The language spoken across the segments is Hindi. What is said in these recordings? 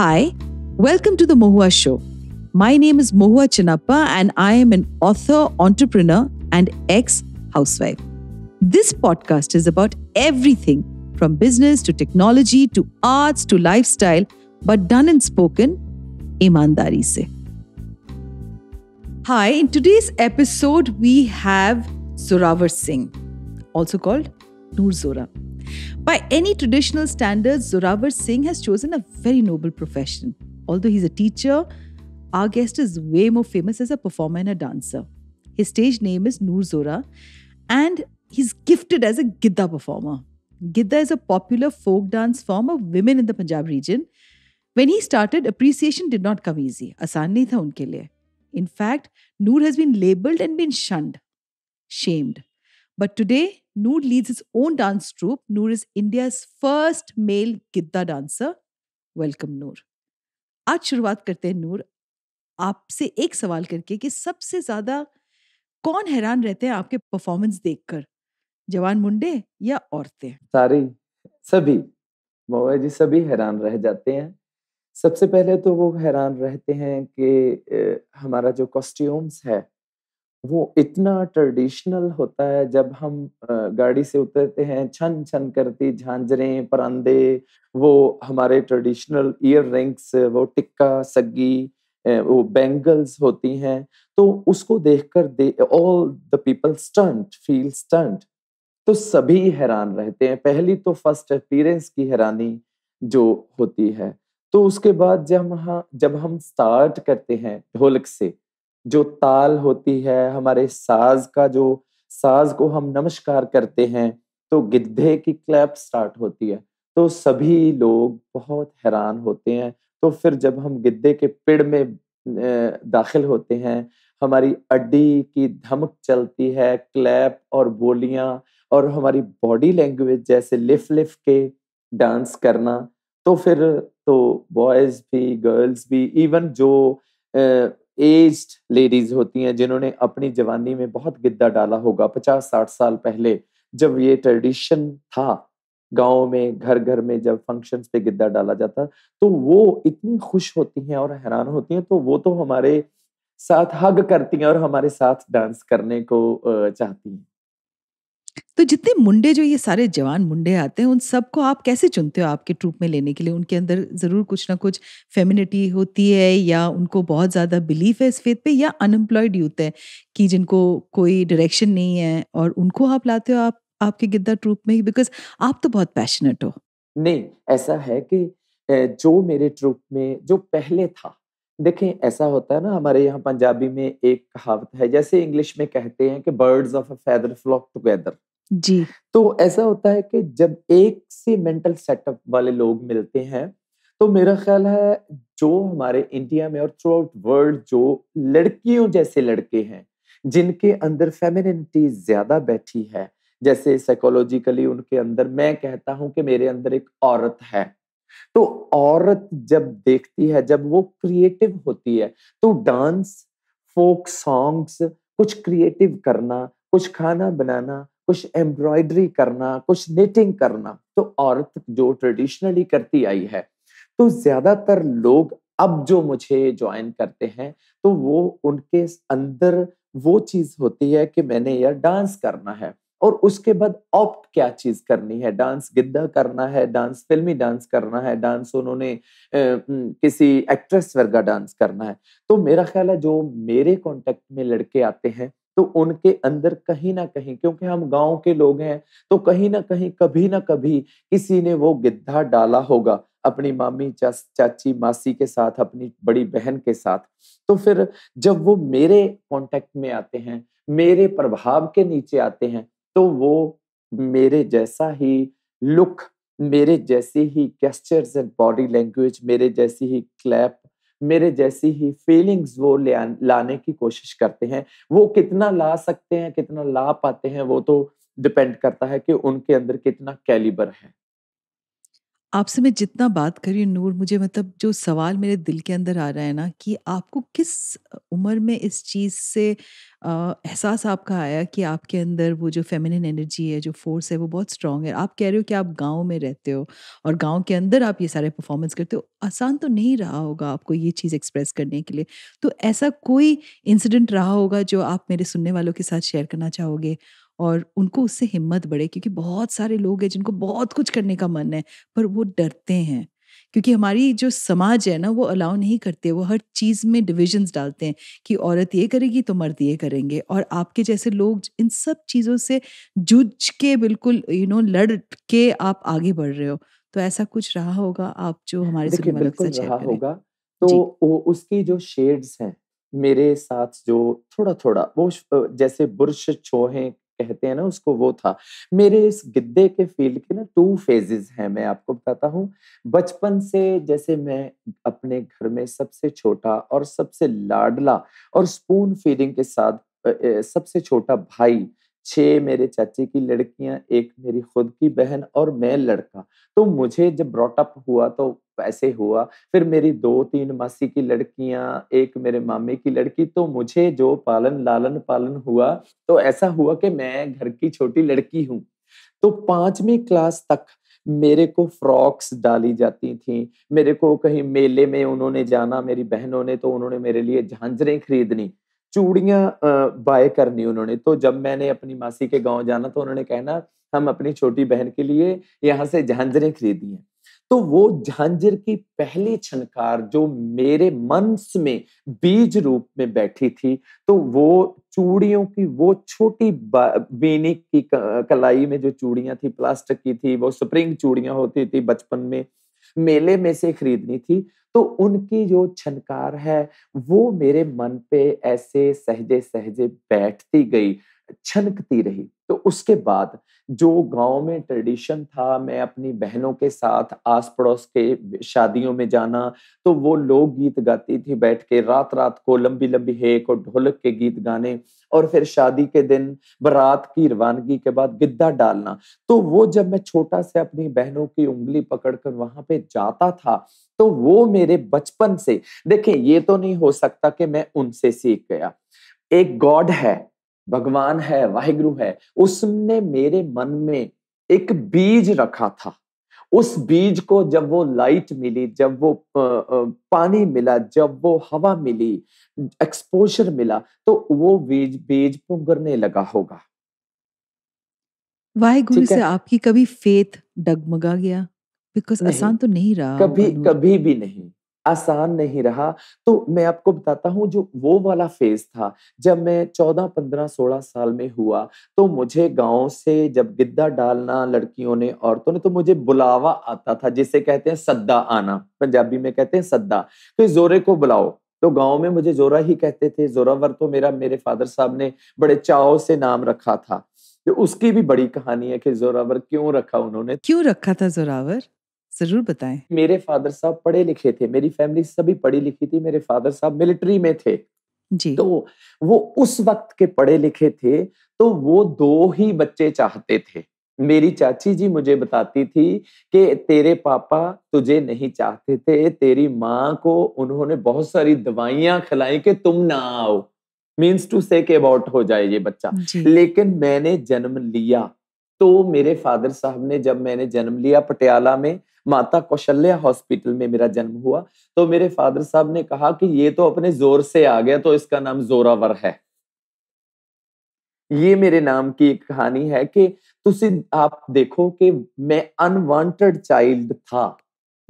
Hi, welcome to the Mohua Show. My name is Mohua Chinappa, and I am an author, entrepreneur, and ex housewife. This podcast is about everything from business to technology to arts to lifestyle, but done and spoken, imandari se. Hi, in today's episode, we have Zoravar Singh, also called Noor Zora. By any traditional standards, Zorawar Singh has chosen a very noble profession. Although he's a teacher, our guest is way more famous as a performer and a dancer. His stage name is Noor Zora, and he's gifted as a Gidda performer. Gidda is a popular folk dance form of women in the Punjab region. When he started, appreciation did not come easy. Asan नहीं tha unke liye. In fact, Noor has been labeled and been shunned, shamed. But today, Noor leads his own dance troupe. Noor is India's first male Gidda dancer. Welcome, Noor. आज शुरुआत करते हैं नूर आपसे एक सवाल करके कि सबसे ज्यादा कौन हैरान रहते हैं आपके परफॉर्मेंस देखकर जवान मुंडे या औरतें सारी सभी मौआ जी सभी हैरान रह जाते हैं सबसे पहले तो वो हैरान रहते हैं कि हमारा जो कॉस्ट्यूम्स है वो इतना ट्रेडिशनल होता है जब हम गाड़ी से उतरते हैं छन छन करती झांझरे परांदे वो हमारे ट्रेडिशनल ईयर रिंग्स वो टिक्का सग्गी वो बैंगल्स होती हैं तो उसको देखकर they all the people stunt feel stunt तो सभी हैरान रहते हैं पहली तो फर्स्ट अपीयरेंस की हैरानी जो होती है तो उसके बाद जब हम जब हम स्टार्ट करते हैं ढोलक से जो ताल होती है हमारे साज का जो साज को हम नमस्कार करते हैं तो गिद्धे की क्लैप स्टार्ट होती है तो सभी लोग बहुत हैरान होते हैं तो फिर जब हम गिद्धे के पिड़ में दाखिल होते हैं हमारी अड्डी की धमक चलती है क्लैप और बोलियां और हमारी बॉडी लैंग्वेज जैसे लिफ लिफ के डांस करना तो फिर तो बॉयज भी गर्ल्स भी इवन जो एज्ड लेडीज होती हैं जिन्होंने अपनी जवानी में बहुत गिद्दा डाला होगा पचास साठ साल पहले जब ये ट्रेडिशन था गाँव में घर घर में जब फंक्शंस पे गिद्दा डाला जाता तो वो इतनी खुश होती हैं और हैरान होती हैं तो वो तो हमारे साथ हग करती हैं और हमारे साथ डांस करने को चाहती हैं तो जितने मुंडे जो ये सारे जवान मुंडे आते हैं उन सबको आप कैसे चुनते हो आपके ट्रूप में लेने के लिए उनके अंदर ज़रूर कुछ ना कुछ फेमिनिटी होती है या उनको बहुत ज़्यादा बिलीफ है इस फेथ पे या अनएम्प्लॉयड यूथ है कि जिनको कोई डायरेक्शन नहीं है और उनको आप लाते हो आप आपके गिद्धा ट्रूप में बिकॉज आप तो बहुत पैशनेट हो नहीं ऐसा है कि जो मेरे ट्रूप में जो पहले था देखें ऐसा होता है ना हमारे यहाँ पंजाबी में एक कहावत है जैसे इंग्लिश में कहते हैं कि birds of a feather flock together जी तो ऐसा होता है कि जब एक से मेंटल सेटअप वाले लोग मिलते हैं तो मेरा ख्याल है जो हमारे इंडिया में और थ्रू आउट वर्ल्ड जो लड़कियों जैसे लड़के हैं जिनके अंदर फेमिनिटी ज्यादा बैठी है जैसे साइकोलॉजिकली उनके अंदर मैं कहता हूं कि मेरे अंदर एक औरत है तो औरत जब देखती है जब वो क्रिएटिव होती है तो डांस फोक सॉन्ग्स कुछ क्रिएटिव करना कुछ खाना बनाना कुछ एम्ब्रॉयडरी करना कुछ निटिंग करना तो औरत जो ट्रेडिशनली करती आई है तो ज्यादातर लोग अब जो मुझे ज्वाइन करते हैं तो वो उनके अंदर वो चीज होती है कि मैंने यार डांस करना है और उसके बाद ऑप्ट क्या चीज करनी है डांस गिद्दा करना है डांस फिल्मी डांस करना है डांस उन्होंने किसी एक्ट्रेस वर्ग का डांस करना है तो मेरा ख्याल है जो मेरे कॉन्टेक्ट में लड़के आते हैं तो उनके अंदर कहीं ना कहीं क्योंकि हम गांव के लोग हैं तो कहीं ना कहीं कभी ना कभी किसी ने वो गिद्धा डाला होगा अपनी मामी चा, चाची मासी के साथ अपनी बड़ी बहन के साथ तो फिर जब वो मेरे कांटेक्ट में आते हैं मेरे प्रभाव के नीचे आते हैं तो वो मेरे जैसा ही लुक मेरे जैसे ही गेस्चर्स एंड बॉडी लैंग्वेज मेरे जैसी ही क्लैप मेरे जैसी ही फीलिंग्स वो ले लाने की कोशिश करते हैं वो कितना ला सकते हैं कितना ला पाते हैं वो तो डिपेंड करता है कि उनके अंदर कितना कैलिबर है आपसे मैं जितना बात कर रही हूँ नूर मुझे मतलब जो सवाल मेरे दिल के अंदर आ रहा है ना कि आपको किस उम्र में इस चीज़ से एहसास आपका आया कि आपके अंदर वो जो फेमिनिन एनर्जी है जो फोर्स है वो बहुत स्ट्रांग है आप कह रहे हो कि आप गांव में रहते हो और गांव के अंदर आप ये सारे परफॉर्मेंस करते हो आसान तो नहीं रहा होगा आपको ये चीज़ एक्सप्रेस करने के लिए तो ऐसा कोई इंसिडेंट रहा होगा जो आप मेरे सुनने वालों के साथ शेयर करना चाहोगे और उनको उससे हिम्मत बढ़े क्योंकि बहुत सारे लोग हैं जिनको बहुत कुछ करने का मन है पर वो डरते हैं क्योंकि हमारी जो समाज है ना वो अलाउ नहीं करते वो हर चीज़ में डिविजन्स डालते हैं कि औरत ये करेगी तो मर्द ये करेंगे और आपके जैसे लोग इन सब चीज़ों से जूझ के बिल्कुल यू नो लड़ के आप आगे बढ़ रहे हो तो ऐसा कुछ रहा होगा आप जो हमारे होगा तो वो उसकी जो शेड्स हैं मेरे साथ जो थोड़ा थोड़ा वो जैसे बुरश छोहे कहते हैं ना उसको वो था मेरे इस गिद्दे के फील्ड के ना टू फेजेस हैं मैं आपको बताता हूँ बचपन से जैसे मैं अपने घर में सबसे छोटा और सबसे लाडला और स्पून फीडिंग के साथ सबसे छोटा भाई छह मेरे चाचे की लड़कियां एक मेरी खुद की बहन और मैं लड़का तो मुझे जब ब्रॉटअप हुआ तो ऐसे हुआ फिर मेरी दो तीन मासी की लड़कियां एक मेरे मामे की लड़की तो मुझे जो पालन लालन पालन हुआ तो ऐसा हुआ कि मैं घर की छोटी लड़की हूँ तो पांचवी क्लास तक मेरे को फ्रॉक्स डाली जाती थी मेरे को कहीं मेले में उन्होंने जाना मेरी बहनों ने तो उन्होंने मेरे लिए झांझरें खरीदनी चूड़ियाँ बाय करनी उन्होंने तो जब मैंने अपनी मासी के गांव जाना तो उन्होंने कहना हम अपनी छोटी बहन के लिए यहाँ से झांझरें खरीदी हैं तो वो झांझर की पहली छनकार जो मेरे मनस में बीज रूप में बैठी थी तो वो चूड़ियों की वो छोटी बीनी की कलाई में जो चूड़ियां थी प्लास्टिक की थी वो स्प्रिंग चूड़ियां होती थी बचपन में मेले में से खरीदनी थी तो उनकी जो छनकार है वो मेरे मन पे ऐसे सहजे सहजे बैठती गई छनकती रही तो उसके बाद जो गांव में ट्रेडिशन था मैं अपनी बहनों के साथ आस पड़ोस के शादियों में जाना तो वो लोग गीत गाती थी बैठ के रात रात को लंबी लंबी हेक और ढोलक के गीत गाने और फिर शादी के दिन बारात की रवानगी के बाद गिद्दा डालना तो वो जब मैं छोटा से अपनी बहनों की उंगली पकड़कर वहां पे जाता था तो वो मेरे बचपन से देखे ये तो नहीं हो सकता कि मैं उनसे सीख गया एक गॉड है भगवान है वाहिगुरु है उसने मेरे मन में एक बीज रखा था उस बीज को जब वो लाइट मिली जब वो पानी मिला जब वो हवा मिली एक्सपोजर मिला तो वो बीज बीज पुंगरने लगा होगा वाहिगुरु से आपकी कभी फेथ डगमगा गया बिकॉज आसान तो नहीं रहा कभी कभी भी नहीं आसान नहीं रहा तो मैं आपको बताता हूँ जो वो वाला फेज था जब मैं चौदह पंद्रह सोलह साल में हुआ तो मुझे गांव से जब गिद्दा डालना लड़कियों ने औरतों ने तो मुझे बुलावा आता था जिसे कहते हैं सद्दा आना पंजाबी में कहते हैं सद्दा तो जोरे को बुलाओ तो गांव में मुझे जोरा ही कहते थे जोरावर तो मेरा मेरे फादर साहब ने बड़े चाव से नाम रखा था तो उसकी भी बड़ी कहानी है कि जोरावर क्यों रखा उन्होंने क्यों रखा था जोरावर जरूर बताएं मेरे फादर साहब पढ़े लिखे थे मेरी फैमिली सभी पढ़ी लिखी थी मेरे फादर साहब मिलिट्री में थे जी तो वो उस वक्त के पढ़े लिखे थे तो वो दो ही बच्चे चाहते थे मेरी चाची जी मुझे बताती थी कि तेरे पापा तुझे नहीं चाहते थे तेरी माँ को उन्होंने बहुत सारी दवाइयां खिलाई कि तुम ना आओ मीन्स टू से अबाउट हो जाए ये बच्चा लेकिन मैंने जन्म लिया तो मेरे फादर साहब ने जब मैंने जन्म लिया पटियाला में माता कौशल्या हॉस्पिटल में मेरा जन्म हुआ तो मेरे फादर साहब ने कहा कि ये तो अपने जोर से आ गया तो इसका नाम जोरावर है ये मेरे नाम की एक कहानी है कि तुम आप देखो कि मैं अनवांटेड चाइल्ड था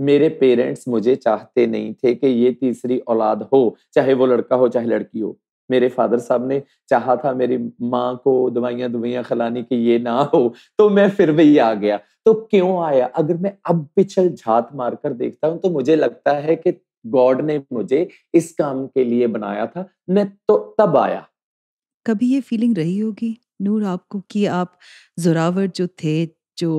मेरे पेरेंट्स मुझे चाहते नहीं थे कि ये तीसरी औलाद हो चाहे वो लड़का हो चाहे लड़की हो मेरे फादर साहब ने चाहा था मेरी माँ को दवाइयां दवाइयां खिलाने की ये ना हो तो मैं फिर भी आ गया तो क्यों आया अगर मैं अब पिछल झात मारकर देखता हूँ तो मुझे लगता है कि गॉड ने मुझे इस काम के लिए बनाया था मैं तो तब आया कभी ये फीलिंग रही होगी नूर आपको कि आप जोरावर जो थे जो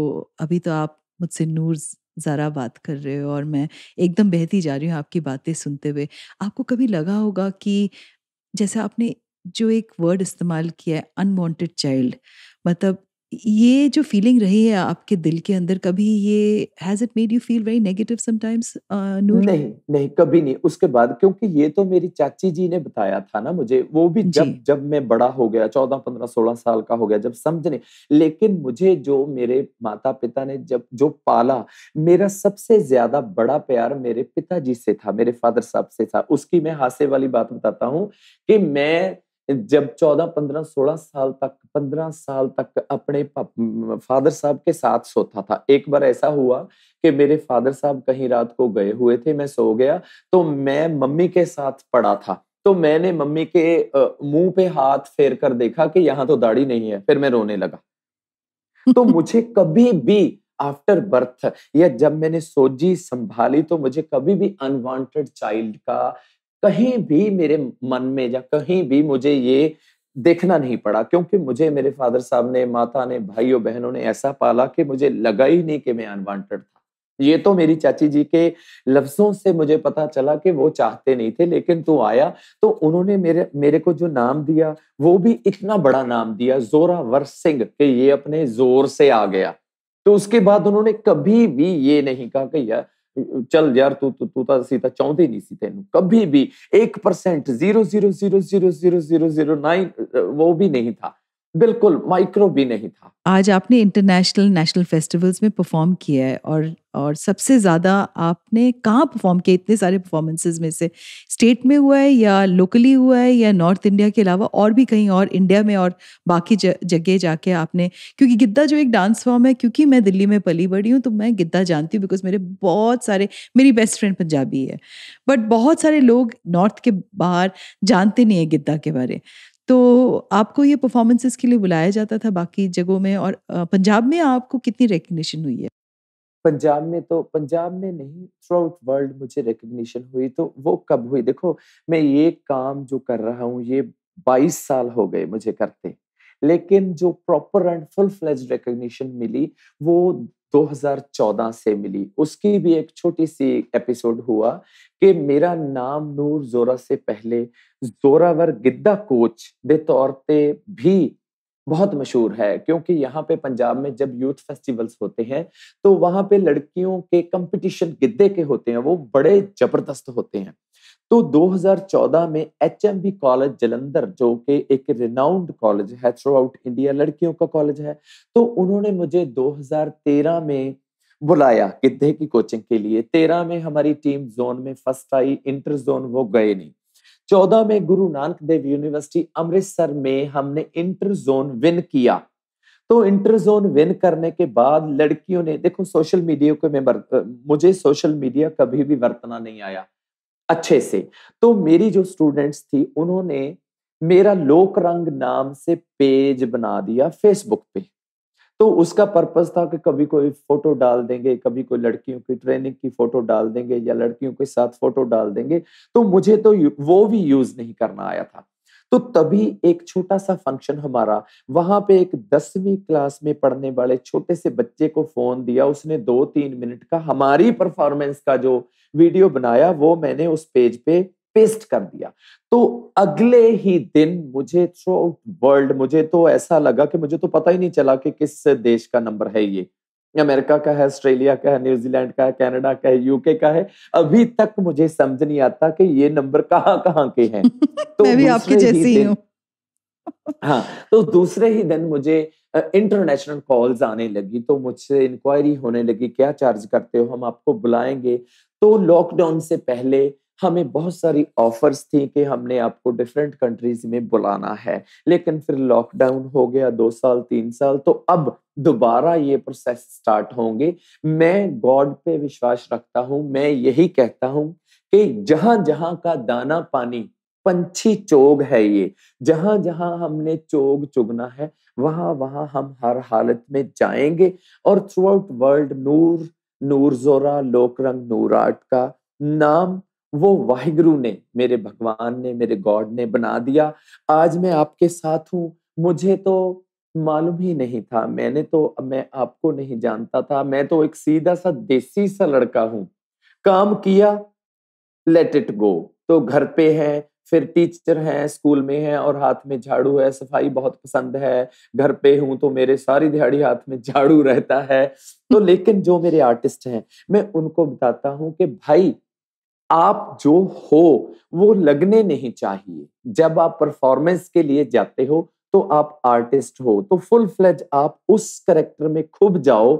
अभी तो आप मुझसे नूर ज़रा बात कर रहे हो और मैं एकदम बहती जा रही हूँ आपकी बातें सुनते हुए आपको कभी लगा होगा कि जैसे आपने जो एक वर्ड इस्तेमाल किया है अनवांटेड चाइल्ड मतलब ये जो फीलिंग रही है आपके दिल के अंदर कभी ये has it made you feel very negative sometimes नहीं नहीं कभी नहीं उसके बाद क्योंकि ये तो मेरी चाची जी ने बताया था ना मुझे वो भी जब जब मैं बड़ा हो गया चौदह पंद्रह सोलह साल का हो गया जब समझने लेकिन मुझे जो मेरे माता पिता ने जब जो पाला मेरा सबसे ज्यादा बड़ा प्यार मेरे पिताजी से था मेरे फादर साहब से था उसकी मैं हादसे वाली बात बताता हूँ कि मैं जब 14, 15, 16 साल तक 15 साल तक अपने फादर साहब के साथ सोता था एक बार ऐसा हुआ कि मेरे फादर साहब कहीं रात को गए हुए थे मैं सो गया तो मैं मम्मी के साथ पड़ा था तो मैंने मम्मी के मुंह पे हाथ फेर कर देखा कि यहाँ तो दाढ़ी नहीं है फिर मैं रोने लगा तो मुझे कभी भी आफ्टर बर्थ या जब मैंने सोजी संभाली तो मुझे कभी भी अनवांटेड चाइल्ड का कहीं भी मेरे मन में या कहीं भी मुझे ये देखना नहीं पड़ा क्योंकि मुझे मेरे फादर साहब ने माता ने भाइयों बहनों ने ऐसा पाला कि मुझे लगा ही नहीं कि मैं अनवांटेड था ये तो मेरी चाची जी के लफ्जों से मुझे पता चला कि वो चाहते नहीं थे लेकिन तू आया तो उन्होंने मेरे मेरे को जो नाम दिया वो भी इतना बड़ा नाम दिया जोरावर सिंह कि ये अपने जोर से आ गया तो उसके बाद उन्होंने कभी भी ये नहीं कहा कि यार चल यार तू तू तू ਤਾਂ ਸੀਤਾ ਚਾਹੁੰਦੀ ਨਹੀਂ ਸੀ ਤੈਨੂੰ ਕਭੀ ਵੀ 1% 000000009 वो भी नहीं था बिल्कुल माइक्रो भी नहीं था आज आपने इंटरनेशनल नेशनल फेस्टिवल्स में परफॉर्म किया है और और सबसे ज़्यादा आपने कहाँ परफॉर्म किया इतने सारे परफॉर्मेंसेस में से स्टेट में हुआ है या लोकली हुआ है या नॉर्थ इंडिया के अलावा और भी कहीं और इंडिया में और बाकी जगह जाके आपने क्योंकि गिद्दा जो एक डांस फॉर्म है क्योंकि मैं दिल्ली में पली बड़ी हूँ तो मैं गिद्दा जानती हूँ बिकॉज मेरे बहुत सारे मेरी बेस्ट फ्रेंड पंजाबी है बट बहुत सारे लोग नॉर्थ के बाहर जानते नहीं है गिद्दा के बारे तो आपको ये परफॉर्मेंसेस के लिए बुलाया जाता था बाकी जगहों में और पंजाब में आपको कितनी रिकग्निशन हुई है पंजाब में तो पंजाब में नहीं थ्रू आउट वर्ल्ड मुझे रिकग्निशन हुई तो वो कब हुई देखो मैं ये काम जो कर रहा हूँ ये 22 साल हो गए मुझे करते लेकिन जो proper and full fledged recognition मिली वो 2014 से मिली उसकी भी एक छोटी सी एपिसोड हुआ कि मेरा नाम नूर जोरा से पहले जोरावर गिद्दा कोच दे तौर पे भी बहुत मशहूर है क्योंकि यहाँ पे पंजाब में जब यूथ फेस्टिवल्स होते हैं तो वहाँ पे लड़कियों के कंपटीशन गिद्दे के होते हैं वो बड़े जबरदस्त होते हैं तो 2014 में H M B college Jalandhar जो कि एक रिनाउंड कॉलेज है थ्रू आउट इंडिया लड़कियों का कॉलेज है तो उन्होंने मुझे 2013 में बुलाया गिद्धे की कोचिंग के लिए तेरह में हमारी टीम जोन में फर्स्ट आई इंटर जोन वो गए नहीं चौदह में गुरु नानक देव यूनिवर्सिटी अमृतसर में हमने इंटर जोन विन किया तो इंटर जोन विन करने के बाद लड़कियों ने देखो सोशल मीडिया को मैं मुझे सोशल मीडिया कभी भी वर्तना नहीं आया अच्छे से तो मेरी जो स्टूडेंट्स थी उन्होंने मेरा लोक रंग नाम से पेज बना दिया फेसबुक पे तो उसका पर्पज था कि कभी कोई फोटो डाल देंगे कभी कोई लड़कियों की ट्रेनिंग की फोटो डाल देंगे या लड़कियों के साथ फोटो डाल देंगे तो मुझे तो वो भी यूज नहीं करना आया था तो तभी एक छोटा सा फंक्शन हमारा वहां पे एक दसवीं क्लास में पढ़ने वाले छोटे से बच्चे को फोन दिया उसने दो तीन मिनट का हमारी परफॉर्मेंस का जो वीडियो बनाया वो मैंने उस पेज पे पेस्ट कर दिया तो अगले ही दिन मुझे थ्रू आउट वर्ल्ड मुझे तो ऐसा लगा कि मुझे तो पता ही नहीं चला कि किस देश का नंबर है ये अमेरिका का है ऑस्ट्रेलिया का है न्यूजीलैंड का है कनाडा का है यूके का है अभी तक मुझे समझ नहीं आता कि ये नंबर कहाँ कहाँ के हैं तो मैं भी आपके जैसी हूँ हाँ तो दूसरे ही दिन मुझे इंटरनेशनल कॉल्स आने लगी तो मुझसे इंक्वायरी होने लगी क्या चार्ज करते हो हम आपको बुलाएंगे तो लॉकडाउन से पहले हमें बहुत सारी ऑफर्स थी कि हमने आपको डिफरेंट कंट्रीज में बुलाना है लेकिन फिर लॉकडाउन हो गया दो साल तीन साल तो अब दोबारा ये प्रोसेस स्टार्ट होंगे मैं गॉड पे विश्वास रखता हूँ मैं यही कहता हूँ कि जहां जहां का दाना पानी पंछी चोग है ये जहां जहां हमने चोग चुगना है वहां वहां हम हर हालत में जाएंगे और throughout world Noor Noor Zora लोक रंग नूराट का नाम वो वाहिगुरु ने मेरे भगवान ने मेरे गॉड ने बना दिया आज मैं आपके साथ हूँ मुझे तो मालूम ही नहीं था मैंने तो मैं आपको नहीं जानता था मैं तो एक सीधा सा देसी सा लड़का हूँ काम किया लेट इट गो तो घर पे है फिर टीचर हैं स्कूल में हैं और हाथ में झाड़ू है सफाई बहुत पसंद है घर पे हूँ तो मेरे सारी दिहाड़ी हाथ में झाड़ू रहता है तो लेकिन जो मेरे आर्टिस्ट हैं मैं उनको बताता हूँ कि भाई आप जो हो वो लगने नहीं चाहिए जब आप परफॉर्मेंस के लिए जाते हो तो आप आर्टिस्ट हो तो फुल फ्लेज आप उस करेक्टर में खूब जाओ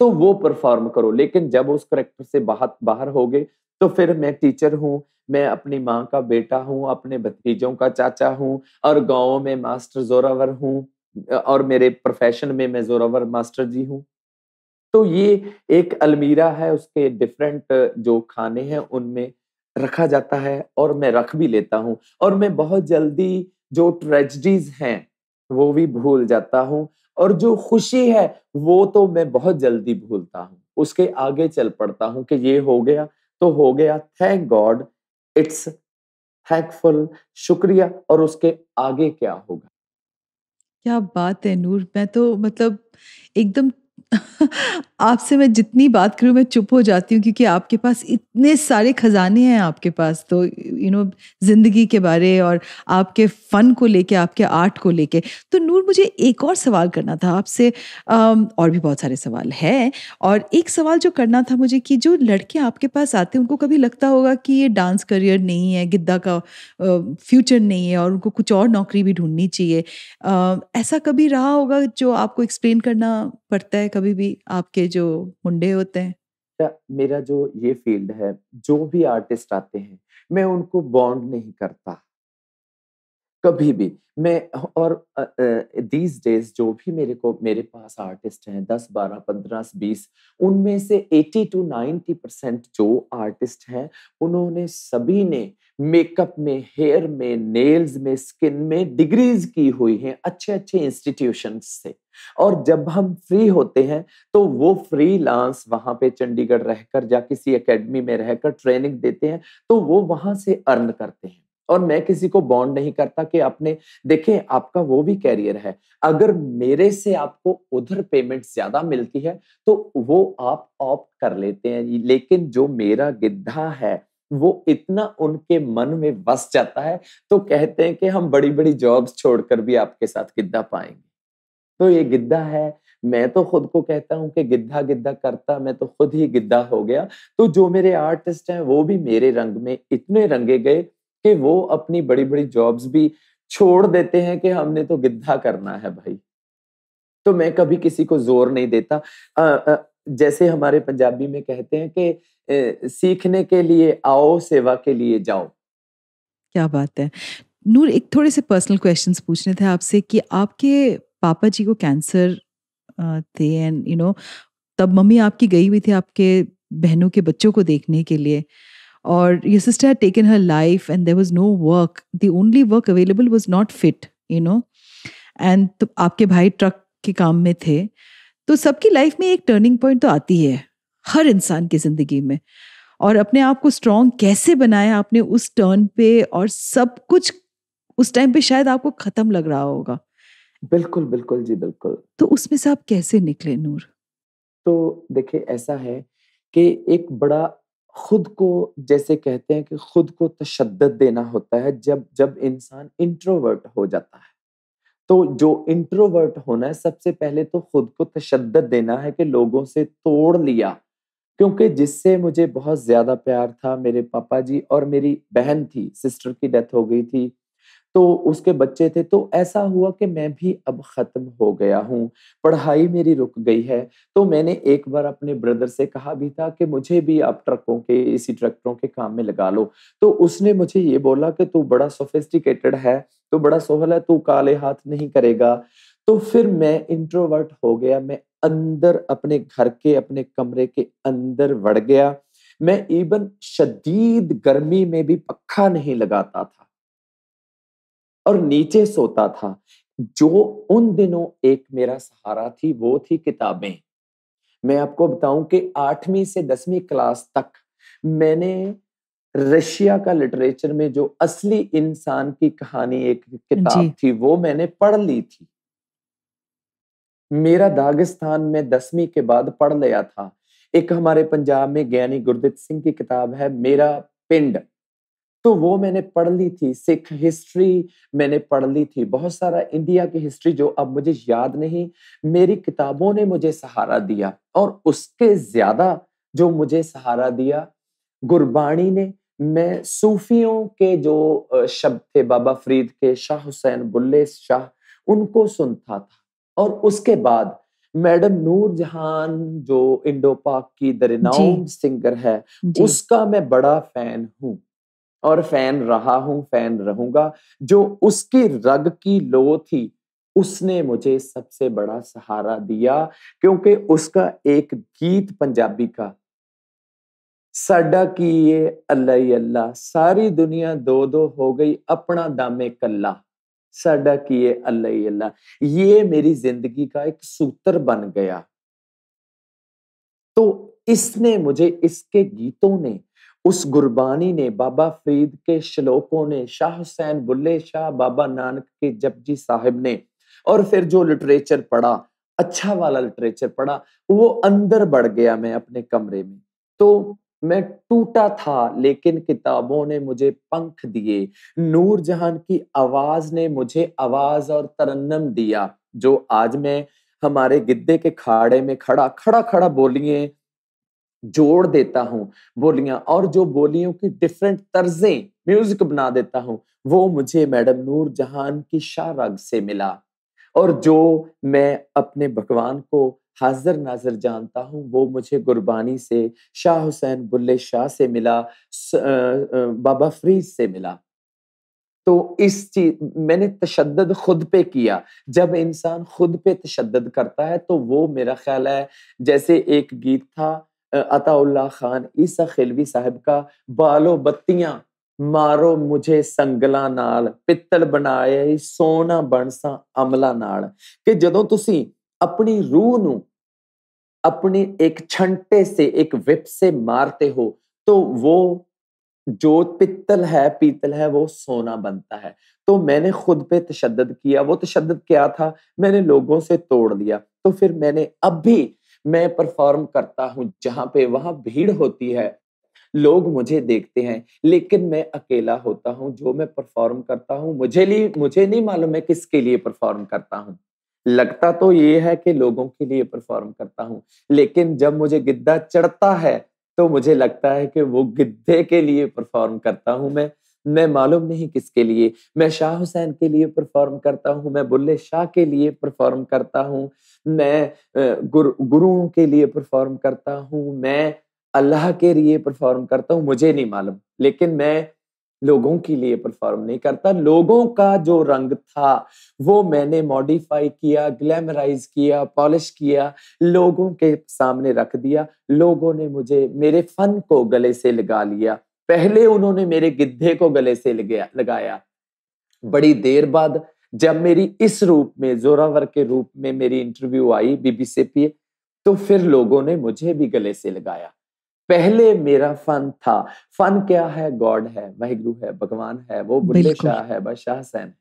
तो वो परफॉर्म करो लेकिन जब उस करेक्टर से बाहर बाहर हो गए तो फिर मैं टीचर हूँ मैं अपनी माँ का बेटा हूँ अपने भतीजों का चाचा हूँ और गाँव में मास्टर जोरावर हूँ और मेरे प्रोफेशन में मैं जोरावर मास्टर जी हूँ तो ये एक अलमीरा है उसके डिफरेंट जो खाने हैं उनमें रखा जाता है और मैं रख भी लेता हूँ और मैं बहुत जल्दी जो ट्रेजडीज हैं वो भी भूल जाता हूँ और जो खुशी है वो तो मैं बहुत जल्दी भूलता हूँ उसके आगे चल पड़ता हूँ कि ये हो गया तो हो गया थैंक गॉड इट्स थैंकफुल शुक्रिया और उसके आगे क्या होगा क्या बात है नूर मैं तो मतलब एकदम आपसे मैं जितनी बात करूं मैं चुप हो जाती हूँ क्योंकि आपके पास इतने सारे खजाने हैं आपके पास तो यू नो ज़िंदगी के बारे और आपके फ़न को लेके आपके आर्ट को लेके तो नूर मुझे एक और सवाल करना था आपसे और भी बहुत सारे सवाल हैं और एक सवाल जो करना था मुझे कि जो लड़के आपके पास आते हैं उनको कभी लगता होगा कि ये डांस करियर नहीं है गिद्दा का फ्यूचर नहीं है और उनको कुछ और नौकरी भी ढूंढनी चाहिए ऐसा कभी रहा होगा जो आपको एक्सप्लेन करना पड़ता है कभी भी आपके जो मुंडे होते हैं मेरा जो ये फील्ड है जो भी आर्टिस्ट आते हैं मैं उनको बॉन्ड नहीं करता कभी भी मैं और दीज डेज जो भी मेरे को मेरे पास आर्टिस्ट हैं दस बारह पंद्रह बीस उनमें से एटी टू नाइन्टी परसेंट जो आर्टिस्ट हैं उन्होंने सभी ने मेकअप में हेयर में नेल्स में स्किन में डिग्रीज की हुई हैं अच्छे अच्छे इंस्टीट्यूशन से और जब हम फ्री होते हैं तो वो फ्री लांस वहाँ पे चंडीगढ़ रहकर या किसी एकेडमी में रहकर ट्रेनिंग देते हैं तो वो वहाँ से अर्न करते हैं और मैं किसी को बॉन्ड नहीं करता कि आपने देखें आपका वो भी कैरियर है अगर मेरे से आपको उधर पेमेंट ज्यादा मिलती है तो वो आप ऑप्ट कर लेते हैं लेकिन जो मेरा गिद्धा है वो इतना उनके मन में बस जाता है तो कहते हैं कि हम बड़ी बड़ी जॉब्स छोड़कर भी आपके साथ गिद्धा पाएंगे तो ये गिद्धा है मैं तो खुद को कहता हूं कि गिद्धा गिद्धा करता मैं तो खुद ही गिद्धा हो गया तो जो मेरे आर्टिस्ट हैं वो भी मेरे रंग में इतने रंगे गए कि वो अपनी बड़ी बड़ी जॉब्स भी छोड़ देते हैं कि हमने तो गिद्धा करना है भाई तो मैं कभी किसी को जोर नहीं देता आ, आ, जैसे हमारे पंजाबी में कहते हैं कि सीखने के लिए आओ सेवा के लिए जाओ क्या बात है नूर एक थोड़े से पर्सनल क्वेश्चंस पूछने थे आपसे कि आपके पापा जी को कैंसर थे एंड यू नो तब मम्मी आपकी गई हुई थी आपके बहनों के बच्चों को देखने के लिए और ये sister had taken her life and there was no work the only work available was not fit you know and तो आपके भाई ट्रक के काम में थे तो सबकी लाइफ में एक टर्निंग पॉइंट तो आती है हर इंसान की जिंदगी में और अपने आप को स्ट्रांग कैसे बनाया आपने उस टर्न पे और सब कुछ उस टाइम पे शायद आपको खत्म लग रहा होगा बिल्कुल बिल्कुल जी बिल्कुल तो उसमें से आप कैसे निकले नूर तो देखिए ऐसा है कि एक बड़ा खुद को जैसे कहते हैं कि खुद को तशद देना होता है जब जब इंसान इंट्रोवर्ट हो जाता है तो जो इंट्रोवर्ट होना है सबसे पहले तो खुद को तशद देना है कि लोगों से तोड़ लिया क्योंकि जिससे मुझे बहुत ज़्यादा प्यार था मेरे पापा जी और मेरी बहन थी सिस्टर की डेथ हो गई थी तो उसके बच्चे थे तो ऐसा हुआ कि मैं भी अब ख़त्म हो गया हूँ पढ़ाई मेरी रुक गई है तो मैंने एक बार अपने ब्रदर से कहा भी था कि मुझे भी आप ट्रकों के इसी ट्रैक्टरों के काम में लगा लो तो उसने मुझे ये बोला कि तू बड़ा सोफिस्टिकेटेड है तो बड़ा सोहल है तू काले हाथ नहीं करेगा तो फिर मैं इंट्रोवर्ट हो गया मैं अंदर अपने घर के अपने कमरे के अंदर वड़ गया मैं इवन शदीद गर्मी में भी पखा नहीं लगाता था और नीचे सोता था जो उन दिनों एक मेरा सहारा थी वो थी किताबें मैं आपको बताऊं कि आठवीं से दसवीं क्लास तक मैंने रशिया का लिटरेचर में जो असली इंसान की कहानी एक किताब थी वो मैंने पढ़ ली थी मेरा दागिस्तान में दसवीं के बाद पढ़ लिया था एक हमारे पंजाब में ज्ञानी गुरदित सिंह की किताब है मेरा पिंड तो वो मैंने पढ़ ली थी सिख हिस्ट्री मैंने पढ़ ली थी बहुत सारा इंडिया की हिस्ट्री जो अब मुझे याद नहीं मेरी किताबों ने मुझे सहारा दिया और उसके ज़्यादा जो मुझे सहारा दिया गुरबाणी ने मैं सूफियों के जो शब्द थे बाबा फरीद के शाह हुसैन बुल्ले शाह उनको सुनता था और उसके बाद मैडम नूर जहान जो इंडो पाक की दरिनाउ सिंगर है उसका मैं बड़ा फैन हूँ और फैन रहा हूं फैन रहूंगा जो उसकी रग की लो थी उसने मुझे सबसे बड़ा सहारा दिया क्योंकि उसका एक गीत पंजाबी का साडा की ये अल्लाह अल्लाह सारी दुनिया दो दो हो गई अपना दामे कल्ला साडा की ये अल्लाह अल्लाह ये मेरी जिंदगी का एक सूत्र बन गया तो इसने मुझे इसके गीतों ने उस गुरबानी ने बाबा फरीद के श्लोकों ने शाह हुसैन बुल्ले शाह बाबा नानक के जपजी साहिब ने और फिर जो लिटरेचर पढ़ा अच्छा वाला लिटरेचर पढ़ा वो अंदर बढ़ गया मैं अपने कमरे में तो मैं टूटा था लेकिन किताबों ने मुझे पंख दिए नूर जहान की आवाज ने मुझे आवाज और तरन्नम दिया जो आज मैं हमारे गिद्दे के खाड़े में खड़ा खड़ा खड़ा बोलिए जोड़ देता हूँ बोलियां और जो बोलियों की डिफरेंट तर्जें म्यूजिक बना देता हूँ वो मुझे मैडम नूर जहान की शाह रग से मिला और जो मैं अपने भगवान को हाजिर नाजर जानता हूँ वो मुझे गुरबानी से शाह हुसैन बुल्ले शाह से मिला स, आ, आ, बाबा फरीद से मिला तो इस चीज मैंने तशद खुद पे किया जब इंसान खुद पे तशद करता है तो वो मेरा ख्याल है जैसे एक गीत था अताउल्ला खान ईसा खिलवी साहब का बालो बत्तियां मारो मुझे संगला नाल पित्तल बनाए सोना बनसा अमला नाल कि जदों तुसी अपनी रूह नू अपने एक छंटे से एक विप से मारते हो तो वो जो पित्तल है पीतल है वो सोना बनता है तो मैंने खुद पे तशद किया वो तशद क्या था मैंने लोगों से तोड़ लिया तो फिर मैंने अब भी मैं परफॉर्म करता हूँ जहां पे वहां भीड़ होती है लोग मुझे देखते हैं लेकिन मैं अकेला होता हूँ जो मैं परफॉर्म करता हूँ मुझे लिए मुझे नहीं मालूम मैं किसके लिए परफॉर्म करता हूँ लगता तो ये है कि लोगों के लिए परफॉर्म करता हूँ लेकिन जब मुझे गिद्धा चढ़ता है तो मुझे लगता है कि वो गिद्धे के लिए परफॉर्म करता हूँ मैं मैं मालूम नहीं किसके लिए मैं शाह हुसैन के लिए परफॉर्म करता हूँ मैं बुल्ले शाह के लिए परफॉर्म करता हूँ मैं गुर, गुरुओं के लिए परफॉर्म करता हूँ मैं अल्लाह के लिए परफॉर्म करता हूँ मुझे नहीं मालूम लेकिन मैं लोगों के लिए परफॉर्म नहीं करता लोगों का जो रंग था वो मैंने मॉडिफाई किया ग्लैमराइज किया पॉलिश किया लोगों के सामने रख दिया लोगों ने मुझे मेरे फन को गले से लगा लिया पहले उन्होंने मेरे गिद्धे को गले से लगाया बड़ी देर बाद जब मेरी इस रूप में जोरावर के रूप में मेरी इंटरव्यू आई बीबीसी पी तो फिर लोगों ने मुझे भी गले से लगाया पहले मेरा फन था फन क्या है गॉड है वाहिगुरु है भगवान है वो बुल्ले शाह है बादशाह सैन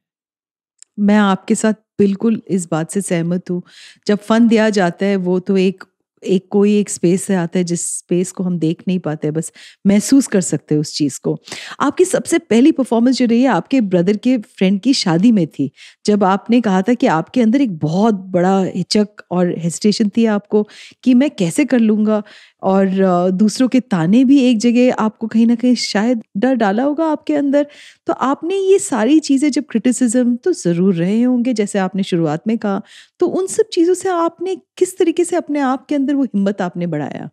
मैं आपके साथ बिल्कुल इस बात से सहमत हूँ जब फन दिया जाता है वो तो एक एक कोई एक स्पेस से आता है जिस स्पेस को हम देख नहीं पाते बस महसूस कर सकते हैं उस चीज़ को आपकी सबसे पहली परफॉर्मेंस जो रही है आपके ब्रदर के फ्रेंड की शादी में थी जब आपने कहा था कि आपके अंदर एक बहुत बड़ा हिचक और हेजिटेशन थी आपको कि मैं कैसे कर लूंगा और दूसरों के ताने भी एक जगह आपको कहीं ना कहीं शायद डर डाला होगा आपके अंदर तो आपने ये सारी चीज़ें जब क्रिटिसिज्म तो ज़रूर रहे होंगे जैसे आपने शुरुआत में कहा तो उन सब चीज़ों से आपने किस तरीके से अपने आप के अंदर वो हिम्मत आपने बढ़ाया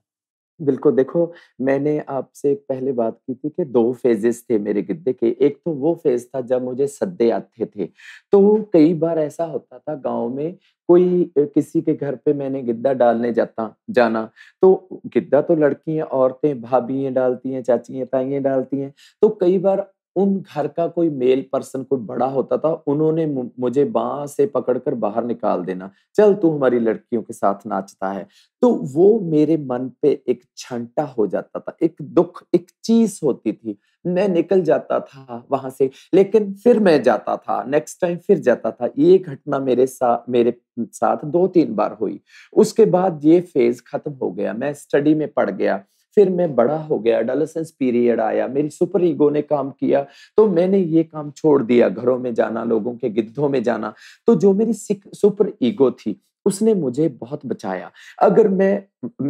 बिल्कुल देखो मैंने आपसे पहले बात की थी कि दो फेजेस थे मेरे गिद्धे के एक तो वो फेज था जब मुझे सद्दे आते थे तो कई बार ऐसा होता था गांव में कोई किसी के घर पे मैंने गिद्धा डालने जाता जाना तो गिद्धा तो लड़कियां औरतें भाभी डालती हैं चाचियां ताइयाँ डालती हैं तो कई बार उन घर का कोई मेल पर्सन कोई बड़ा होता था उन्होंने मुझे बाँ से पकड़कर बाहर निकाल देना चल तू हमारी लड़कियों के साथ नाचता है तो वो मेरे मन पे एक छंटा हो जाता था एक दुख एक चीज होती थी मैं निकल जाता था वहां से लेकिन फिर मैं जाता था नेक्स्ट टाइम फिर जाता था ये घटना मेरे साथ मेरे साथ दो तीन बार हुई उसके बाद ये फेज खत्म हो गया मैं स्टडी में पड़ गया फिर मैं बड़ा हो गया डलसेंस पीरियड आया मेरी सुपर ईगो ने काम किया तो मैंने ये काम छोड़ दिया घरों में जाना लोगों के गिद्धों में जाना तो जो मेरी सुपर ईगो थी उसने मुझे बहुत बचाया अगर मैं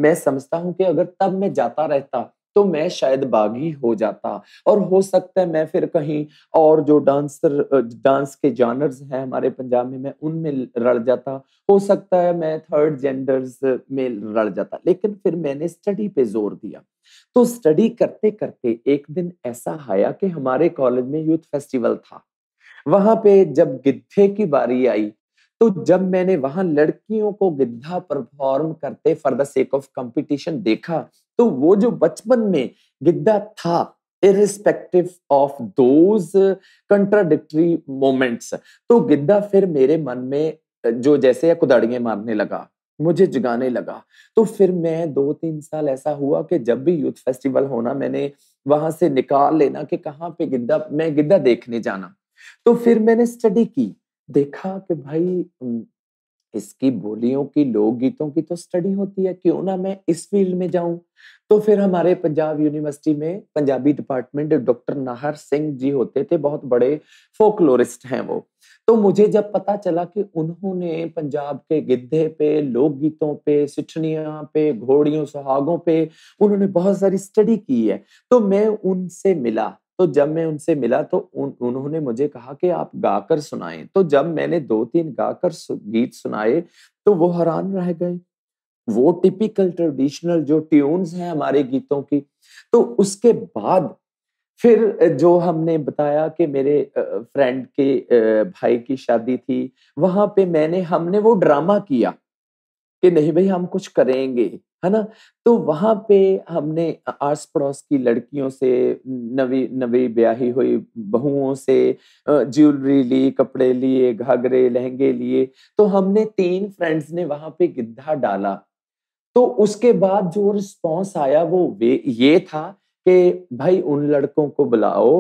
मैं समझता हूं कि अगर तब मैं जाता रहता तो मैं शायद बागी हो जाता और हो सकता है मैं फिर कहीं और जो डांसर डांस के जानर्स हैं हमारे पंजाब में मैं उनमें रल जाता हो सकता है मैं थर्ड जेंडर्स में रल जाता लेकिन फिर मैंने स्टडी पे जोर दिया तो स्टडी करते करते एक दिन ऐसा आया कि हमारे कॉलेज में यूथ फेस्टिवल था वहां पे जब गिद्धे की बारी आई तो जब मैंने वहां लड़कियों को गिद्धा परफॉर्म करते for the sake of competition देखा तो वो जो बचपन में गिद्धा था irrespective of those contradictory moments तो गिद्धा फिर मेरे मन में जो जैसे कुदाड़ियां मारने लगा मुझे जगाने लगा तो फिर मैं दो तीन साल ऐसा हुआ कि जब भी यूथ फेस्टिवल होना मैंने वहां से निकाल लेना कि कहाँ पे गिद्धा मैं गिद्धा देखने जाना तो फिर मैंने स्टडी की देखा कि भाई इसकी बोलियों की लोकगीतों की तो स्टडी होती है क्यों ना मैं इस फील्ड में जाऊं तो फिर हमारे पंजाब यूनिवर्सिटी में पंजाबी डिपार्टमेंट डॉक्टर नाहर सिंह जी होते थे बहुत बड़े फोकलोरिस्ट हैं वो तो मुझे जब पता चला कि उन्होंने पंजाब के गिद्धे पे लोकगीतों पे सिठनिया पे घोड़ियों सुहागों पे उन्होंने बहुत सारी स्टडी की है तो मैं उनसे मिला तो जब मैं उनसे मिला तो उन, उन्होंने मुझे कहा कि आप गाकर सुनाए तो जब मैंने दो तीन गाकर सु, गीत सुनाए तो वो हैरान रह गए वो टिपिकल ट्रेडिशनल जो ट्यून्स हैं हमारे गीतों की तो उसके बाद फिर जो हमने बताया कि मेरे फ्रेंड के भाई की शादी थी वहां पे मैंने हमने वो ड्रामा किया कि नहीं भाई हम कुछ करेंगे है ना तो वहां पे हमने आस पड़ोस की लड़कियों से नवी नवी ब्याही हुई बहुओं से ज्वेलरी ली कपड़े लिए घाघरे लहंगे लिए तो हमने तीन फ्रेंड्स ने वहां पे गिद्धा डाला तो उसके बाद जो रिस्पॉन्स आया वो वे ये था कि भाई उन लड़कों को बुलाओ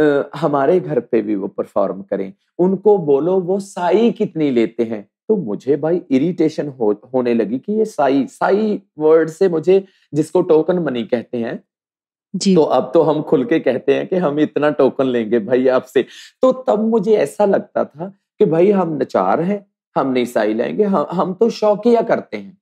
आ, हमारे घर पे भी वो परफॉर्म करें उनको बोलो वो साई कितनी लेते हैं तो मुझे भाई इरिटेशन हो, होने लगी कि ये साई साई वर्ड से मुझे जिसको टोकन मनी कहते हैं जी तो अब तो हम खुल के कहते हैं कि हम इतना टोकन लेंगे भाई आपसे तो तब मुझे ऐसा लगता था कि भाई हम नचार हैं हम नहीं साई लेंगे हम हम तो शौकिया करते हैं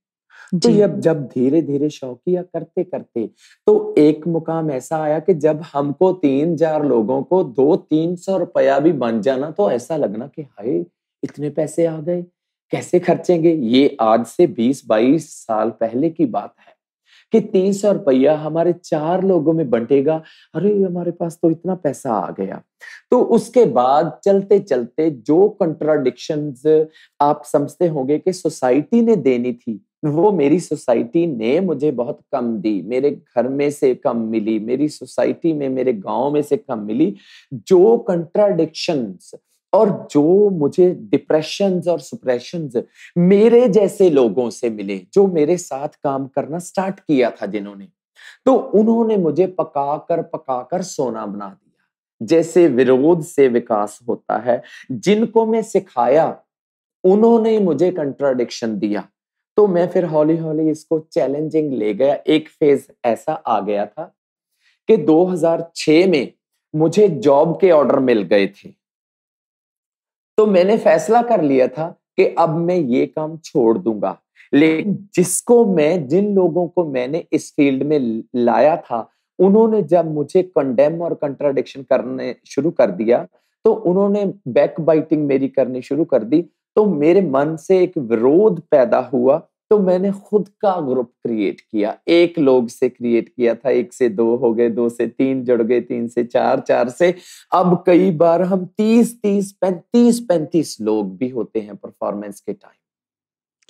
तो जब जब धीरे धीरे शौकिया करते करते तो एक मुकाम ऐसा आया कि जब हमको तीन चार लोगों को दो तीन सौ रुपया भी बन जाना तो ऐसा लगना कि हाय इतने पैसे आ गए कैसे खर्चेंगे ये आज से 20-22 साल पहले की बात है कि तीन सौ रुपया हमारे चार लोगों में बंटेगा अरे हमारे पास तो इतना पैसा आ गया तो उसके बाद चलते चलते जो कंट्राडिक्शन आप समझते होंगे कि सोसाइटी ने देनी थी वो मेरी सोसाइटी ने मुझे बहुत कम दी मेरे घर में से कम मिली मेरी सोसाइटी में मेरे गांव में से कम मिली जो कंट्राडिक्शंस और जो मुझे डिप्रेशन और सुप्रेशन मेरे जैसे लोगों से मिले जो मेरे साथ काम करना स्टार्ट किया था जिन्होंने तो उन्होंने मुझे पका कर पका कर सोना बना दिया जैसे विरोध से विकास होता है जिनको मैं सिखाया उन्होंने मुझे कंट्राडिक्शन दिया तो मैं फिर हौली हौली इसको चैलेंजिंग ले गया एक फेज ऐसा आ गया था कि 2006 में मुझे जॉब के ऑर्डर मिल गए थे तो मैंने फैसला कर लिया था कि अब मैं ये काम छोड़ दूंगा लेकिन जिसको मैं जिन लोगों को मैंने इस फील्ड में लाया था उन्होंने जब मुझे कंडेम और कंट्राडिक्शन करने शुरू कर दिया तो उन्होंने बैक बाइटिंग मेरी करनी शुरू कर दी तो मेरे मन से एक विरोध पैदा हुआ तो मैंने खुद का ग्रुप क्रिएट किया एक लोग से क्रिएट किया था एक से दो हो गए दो से तीन जुड़ गए तीन से चार चार से अब कई बार हम तीस तीस पैंतीस पैंतीस लोग भी होते हैं परफॉर्मेंस के टाइम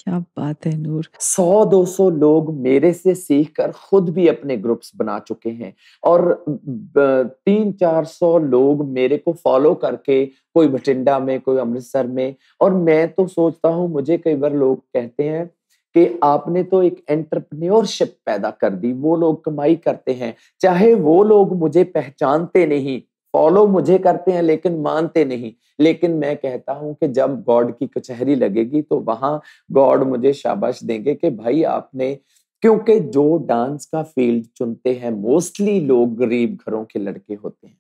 क्या बात है नूर सौ दो सौ लोग मेरे से सीख कर खुद भी अपने ग्रुप्स बना चुके हैं और तीन चार सौ लोग मेरे को फॉलो करके कोई बठिंडा में कोई अमृतसर में और मैं तो सोचता हूँ मुझे कई बार लोग कहते हैं कि आपने तो एक एंटरप्रेन्योरशिप पैदा कर दी वो लोग कमाई करते हैं चाहे वो लोग मुझे पहचानते नहीं फॉलो मुझे करते हैं लेकिन मानते नहीं लेकिन मैं कहता हूं कि जब गॉड की कचहरी लगेगी तो वहां गॉड मुझे शाबाश देंगे कि भाई आपने क्योंकि जो डांस का फील्ड चुनते हैं मोस्टली लोग गरीब घरों के लड़के होते हैं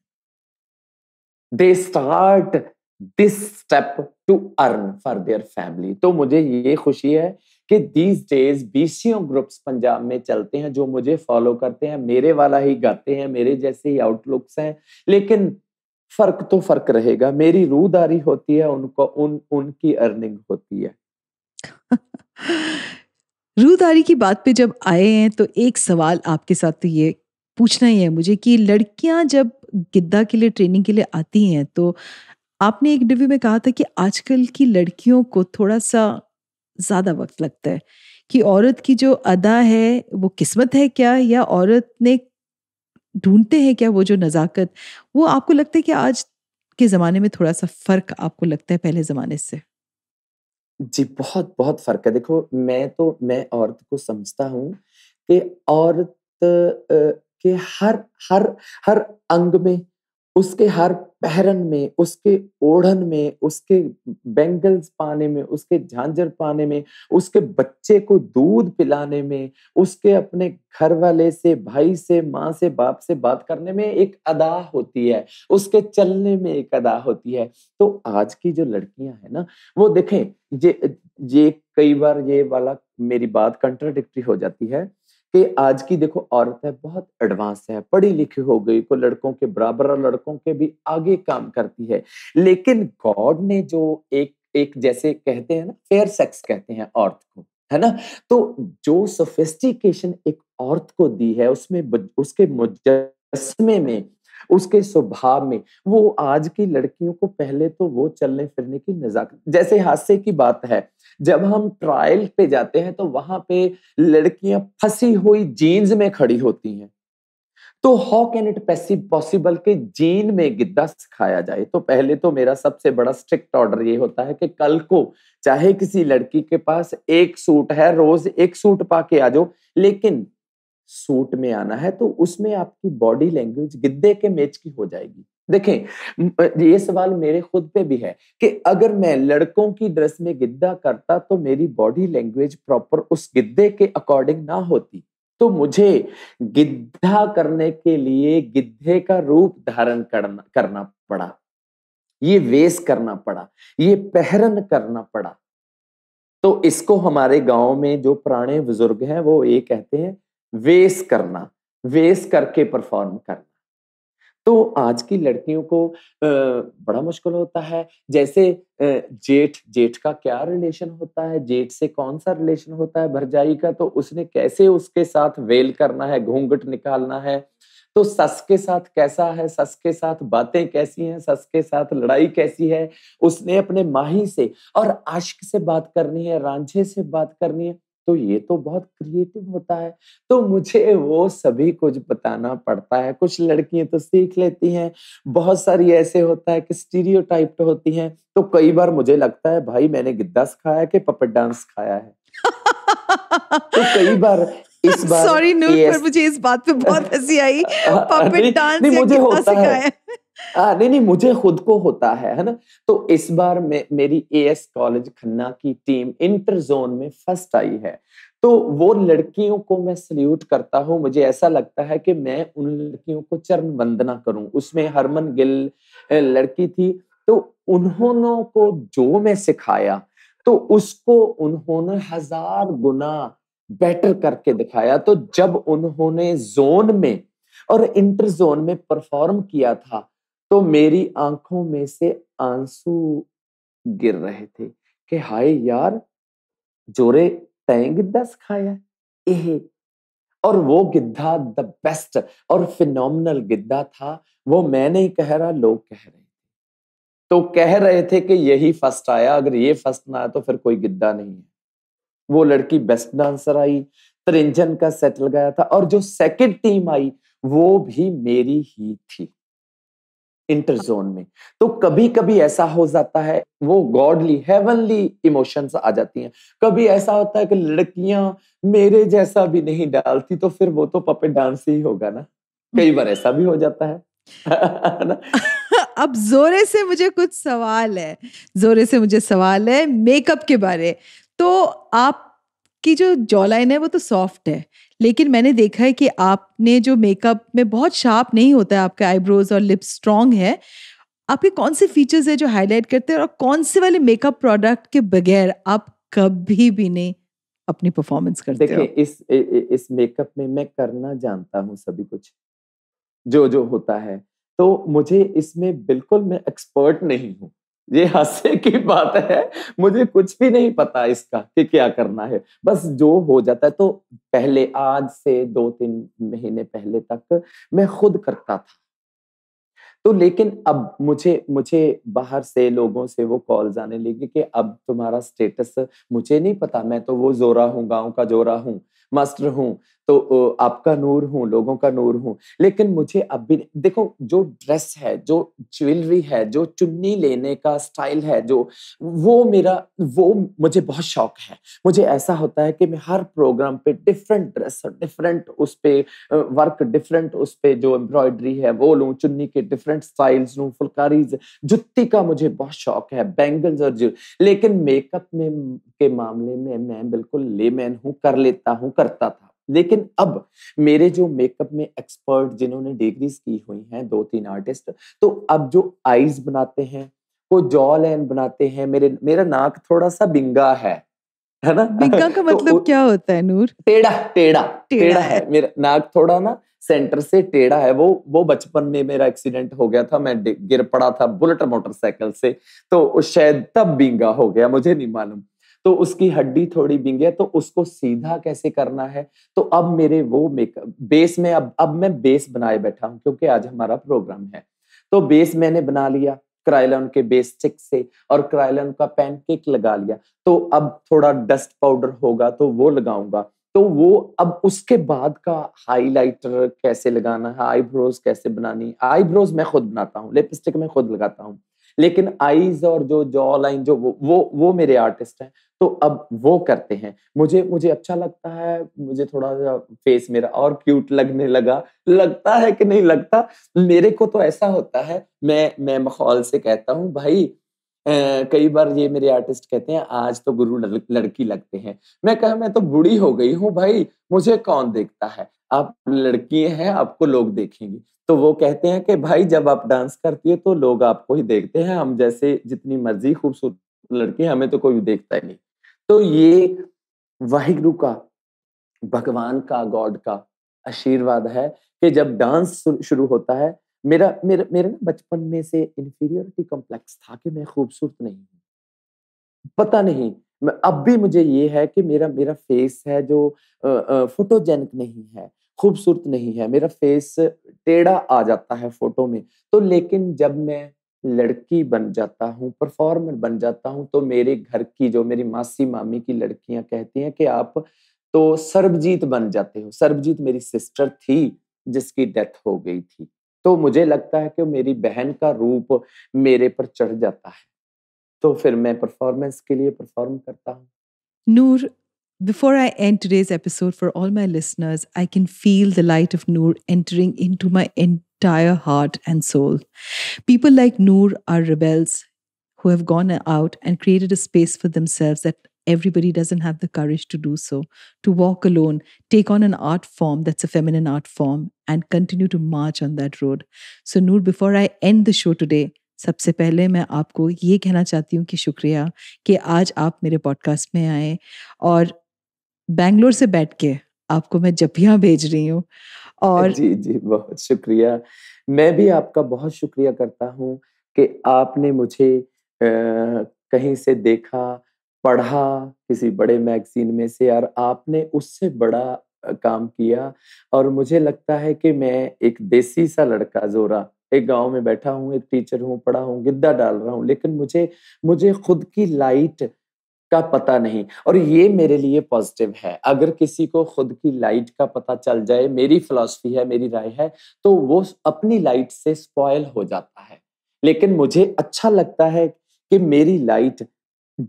they start this step to earn for their family तो मुझे ये खुशी है कि दीज डेज बीसियों ग्रुप्स पंजाब में चलते हैं जो मुझे फॉलो करते हैं मेरे वाला ही गाते हैं मेरे जैसे ही आउटलुक्स हैं लेकिन फर्क तो फर्क रहेगा मेरी रूदारी होती है उनको उन उनकी अर्निंग होती है रूदारी की बात पे जब आए हैं तो एक सवाल आपके साथ तो ये पूछना ही है मुझे कि लड़कियां जब गिद्दा के लिए ट्रेनिंग के लिए आती हैं तो आपने एक इंटरव्यू में कहा था कि आजकल की लड़कियों को थोड़ा सा ज़्यादा वक्त लगता है कि औरत की जो अदा है वो किस्मत है क्या या औरत ने ढूंढते हैं क्या वो जो नज़ाकत वो आपको लगता है कि आज के ज़माने में थोड़ा सा फ़र्क आपको लगता है पहले ज़माने से जी बहुत बहुत फ़र्क है देखो मैं तो मैं औरत को समझता हूँ कि औरत के हर हर हर अंग में उसके हर पहरन में उसके ओढ़न में उसके बेंगल्स पाने में उसके झांझर पाने में उसके बच्चे को दूध पिलाने में उसके अपने घर वाले से भाई से माँ से बाप से बात करने में एक अदा होती है उसके चलने में एक अदा होती है तो आज की जो लड़कियां हैं ना वो देखें ये ये कई बार ये वाला मेरी बात कंट्राडिक्टी हो जाती है कि आज की देखो औरतें बहुत एडवांस है पढ़ी लिखी हो गई को लड़कों के बराबर और लड़कों के भी आगे काम करती है लेकिन गॉड ने जो एक एक जैसे कहते हैं ना फेयर सेक्स कहते हैं औरत को है ना तो जो सोफिस्टिकेशन एक औरत को दी है उसमें उसके मुजस्मे में उसके स्वभाव में वो आज की लड़कियों को पहले तो वो चलने फिरने की नजाकत जैसे हादसे की बात है जब हम ट्रायल पे जाते हैं तो वहां पे लड़कियां फंसी हुई जीन्स में खड़ी होती हैं तो हाउ कैन इट पॉसिबल के जीन में गिद्दा सिखाया जाए तो पहले तो मेरा सबसे बड़ा स्ट्रिक्ट ऑर्डर ये होता है कि कल को चाहे किसी लड़की के पास एक सूट है रोज एक सूट पाके आ जाओ लेकिन सूट में आना है तो उसमें आपकी बॉडी लैंग्वेज गिद्दे के मैच की हो जाएगी देखें ये सवाल मेरे खुद पे भी है कि अगर मैं लड़कों की ड्रेस में गिद्दा करता तो मेरी बॉडी लैंग्वेज प्रॉपर उस गिद्दे के अकॉर्डिंग ना होती तो मुझे गिद्धा करने के लिए गिद्धे का रूप धारण करना करना पड़ा ये वेश करना पड़ा ये पहरन करना पड़ा तो इसको हमारे गांव में जो पुराने बुजुर्ग हैं वो ये कहते हैं वेस करना वेस करके परफॉर्म करना तो आज की लड़कियों को बड़ा मुश्किल होता है जैसे जेठ जेठ का क्या रिलेशन होता है जेठ से कौन सा रिलेशन होता है भरजाई का तो उसने कैसे उसके साथ वेल करना है घूंघट निकालना है तो सस के साथ कैसा है सस के साथ बातें कैसी हैं सस के साथ लड़ाई कैसी है उसने अपने माही से और आश्क से बात करनी है रांझे से बात करनी है तो ये तो बहुत क्रिएटिव होता है तो मुझे वो सभी कुछ बताना पड़ता है कुछ लड़कियां तो सीख लेती हैं बहुत सारी ऐसे होता है कि स्टीरियोटाइप्ड होती हैं तो कई बार मुझे लगता है भाई मैंने गिद्दा सिखाया कि पपट डांस खाया है तो कई बार इस बार सॉरी नूर पर मुझे इस बात पे बहुत हंसी आई पपेट डांस नहीं, मुझे होता है आ, नहीं नहीं मुझे खुद को होता है है ना तो इस बार मे, मेरी एस कॉलेज खन्ना की टीम इंटर जोन में फर्स्ट आई है तो वो लड़कियों को मैं सल्यूट करता हूँ मुझे ऐसा लगता है कि मैं उन लड़कियों को चरण वंदना करूं उसमें हरमन गिल लड़की थी तो उन्होंने को जो मैं सिखाया तो उसको उन्होंने हजार गुना बेटर करके दिखाया तो जब उन्होंने जोन में और इंटर जोन में परफॉर्म किया था तो मेरी आंखों में से आंसू गिर रहे थे कि हाय यार जोरे तैंग दस खाया एह और वो गिद्धा द बेस्ट और फिनोमिनल गिद्धा था वो मैं नहीं कह रहा लोग कह रहे तो कह रहे थे कि यही फर्स्ट आया अगर ये फर्स्ट ना आया तो फिर कोई गिद्धा नहीं है वो लड़की बेस्ट डांसर आई त्रिंजन का सेट लगाया था और जो सेकंड टीम आई वो भी मेरी ही थी इंटर जोन में तो कभी कभी ऐसा हो जाता है वो गॉडली हेवनली इमोशंस आ जाती हैं कभी ऐसा होता है कि लड़कियां मेरे जैसा भी नहीं डालती तो फिर वो तो पपे डांस ही होगा ना कई बार ऐसा भी हो जाता है अब जोरे से मुझे कुछ सवाल है जोरे से मुझे सवाल है मेकअप के बारे तो आप कि जो जॉलाइन है वो तो सॉफ्ट है लेकिन मैंने देखा है कि आपने जो मेकअप में बहुत शार्प नहीं होता है आपके आईब्रोज और लिप्स स्ट्रांग है आपके कौन से फीचर्स है जो हाईलाइट करते हैं और कौन से वाले मेकअप प्रोडक्ट के बगैर आप कभी भी नहीं अपनी परफॉर्मेंस करते देखिए इस इस मेकअप में मैं करना जानता हूँ सभी कुछ जो जो होता है तो मुझे इसमें बिल्कुल मैं एक्सपर्ट नहीं हूँ ये हास्य की बात है मुझे कुछ भी नहीं पता इसका कि क्या करना है बस जो हो जाता है तो पहले आज से दो तीन महीने पहले तक मैं खुद करता था तो लेकिन अब मुझे मुझे बाहर से लोगों से वो कॉल आने लगी कि अब तुम्हारा स्टेटस मुझे नहीं पता मैं तो वो जोरा हूँ गाँव का जोरा हूँ मास्टर हूँ तो आपका नूर हूँ लोगों का नूर हूँ लेकिन मुझे अब भी देखो जो ड्रेस है जो ज्वेलरी है जो चुन्नी लेने का स्टाइल है जो वो मेरा वो मुझे बहुत शौक है मुझे ऐसा होता है कि मैं हर प्रोग्राम पे डिफरेंट ड्रेस डिफरेंट उस पर वर्क डिफरेंट उस पर जो एम्ब्रॉयडरी है वो लूँ चुन्नी के डिफरेंट स्टाइल्स लूँ फुलकारी जुत्ती का मुझे बहुत शौक है बैंगल्स और लेकिन मेकअप में के मामले में मैं बिल्कुल लेमैन हूँ कर लेता हूँ करता था लेकिन अब मेरे जो मेकअप में एक्सपर्ट जिन्होंने डिग्रीज की हुई हैं दो तीन आर्टिस्ट तो अब जो आईज बनाते हैं वो जॉ लाइन बनाते हैं मेरे मेरा नाक थोड़ा सा बिंगा है है ना बिंगा का तो मतलब तो, क्या होता है नूर टेढ़ा टेढ़ा टेढ़ा है मेरा नाक थोड़ा ना सेंटर से टेढ़ा है वो वो बचपन में मेरा एक्सीडेंट हो गया था मैं गिर पड़ा था बुलेट मोटरसाइकिल से तो शायद तब बिंगा हो गया मुझे नहीं मालूम तो उसकी हड्डी थोड़ी बिंगे है तो उसको सीधा कैसे करना है तो अब मेरे वो मेकअप बेस में अब अब मैं बेस बनाए बैठा हूँ क्योंकि आज हमारा प्रोग्राम है तो बेस मैंने बना लिया क्राइलन के बेस चिक से और क्राइलन का पैनकेक लगा लिया तो अब थोड़ा डस्ट पाउडर होगा तो वो लगाऊंगा तो वो अब उसके बाद का हाइलाइटर कैसे लगाना है आईब्रोज कैसे बनानी आईब्रोज मैं खुद बनाता हूँ लिपस्टिक मैं खुद लगाता हूँ लेकिन आईज और जो जॉ लाइन जो वो वो वो मेरे आर्टिस्ट हैं तो अब वो करते हैं मुझे मुझे अच्छा लगता है मुझे थोड़ा सा फेस मेरा और क्यूट लगने लगा लगता है कि नहीं लगता मेरे को तो ऐसा होता है मैं मैं मखौल से कहता हूँ भाई कई बार ये मेरे आर्टिस्ट कहते हैं आज तो गुरु लड़की लगते हैं मैं कहा मैं तो बूढ़ी हो गई हूँ भाई मुझे कौन देखता है आप लड़की हैं आपको लोग देखेंगे तो वो कहते हैं कि भाई जब आप डांस करती है तो लोग आपको ही देखते हैं हम जैसे जितनी मर्जी खूबसूरत लड़की हमें तो कोई देखता ही नहीं तो ये वाहिगुरु का भगवान का गॉड का आशीर्वाद है कि जब डांस शुरू होता है मेरा मेरे मेरे ना बचपन में से इंफीरियरिटी कॉम्प्लेक्स था कि मैं खूबसूरत नहीं हूँ पता नहीं अब भी मुझे ये है कि मेरा मेरा फेस है जो फोटोजेनिक नहीं है खूबसूरत नहीं है मेरा फेस टेढ़ा आ जाता है फोटो में तो लेकिन जब मैं लड़की बन जाता हूँ परफॉर्मर बन जाता हूँ तो मेरे घर की जो मेरी मासी मामी की लड़कियां कहती हैं कि आप तो सर्बजीत बन जाते हो सर्बजीत मेरी सिस्टर थी जिसकी डेथ हो गई थी तो मुझे लगता है कि मेरी बहन का रूप मेरे पर चढ़ जाता है तो फिर मैं परफॉर्मेंस के लिए परफॉर्म करता हूँ Noor before I end this episode for all my listeners I can feel the light of Noor entering into my entire heart and soul people like Noor are rebels who have gone out and created a space for themselves that Everybody doesn't have the courage to do so, to walk alone, take on an art form that's a feminine art form, and continue to march on that road. So, Noor, before I end the show today, सबसे पहले मैं आपको ये कहना चाहती हूँ कि शुक्रिया कि आज आप मेरे पॉडकास्ट में आए और बैंगलोर से बैठ के आपको मैं जब यहाँ भेज रही हूँ और जी जी बहुत शुक्रिया मैं भी आपका बहुत शुक्रिया करता हूँ कि आपने मुझे आ, कहीं से देखा पढ़ा किसी बड़े मैगजीन में से यार आपने उससे बड़ा काम किया और मुझे लगता है कि मैं एक देसी सा लड़का जोरा एक गांव में बैठा हूँ एक टीचर हूँ पढ़ा हूँ गिद्दा डाल रहा हूँ लेकिन मुझे मुझे खुद की लाइट का पता नहीं और ये मेरे लिए पॉजिटिव है अगर किसी को खुद की लाइट का पता चल जाए मेरी फिलॉसफी है मेरी राय है तो वो अपनी लाइट से स्पॉयल हो जाता है लेकिन मुझे अच्छा लगता है कि मेरी लाइट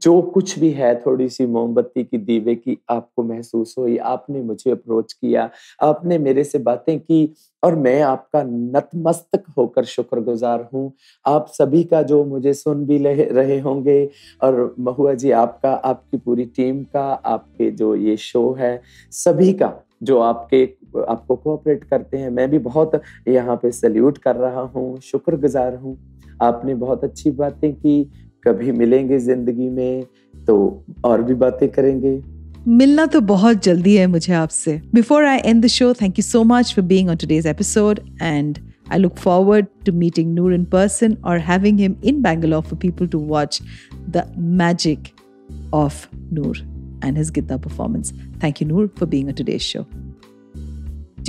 जो कुछ भी है थोड़ी सी मोमबत्ती की दीवे की आपको महसूस हुई आपने मुझे अप्रोच किया आपने मेरे से बातें की और मैं आपका नतमस्तक होकर शुक्रगुजार हूँ आप सभी का जो मुझे सुन भी रहे होंगे और महुआ जी आपका आपकी पूरी टीम का आपके जो ये शो है सभी का जो आपके आपको कोऑपरेट करते हैं मैं भी बहुत यहाँ पे सल्यूट कर रहा हूँ शुक्रगुजार हूँ आपने बहुत अच्छी बातें की कभी मिलेंगे जिंदगी में तो और भी बातें करेंगे मिलना तो बहुत जल्दी है मुझे आपसे before I end the show thank you so much for being on today's episode and I look forward to meeting Noor in person or having him in Bangalore for people to watch the magic of Noor and his guitar performance. Thank you, Noor, for being on today's show.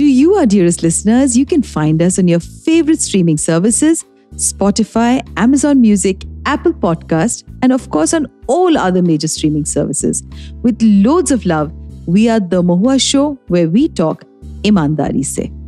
To you, our dearest listeners, you can find us on your favorite streaming services Spotify, Amazon Music, Apple Podcast, and of course on all other major streaming services. With loads of love, we are The Mohua Show, where we talk imandari se.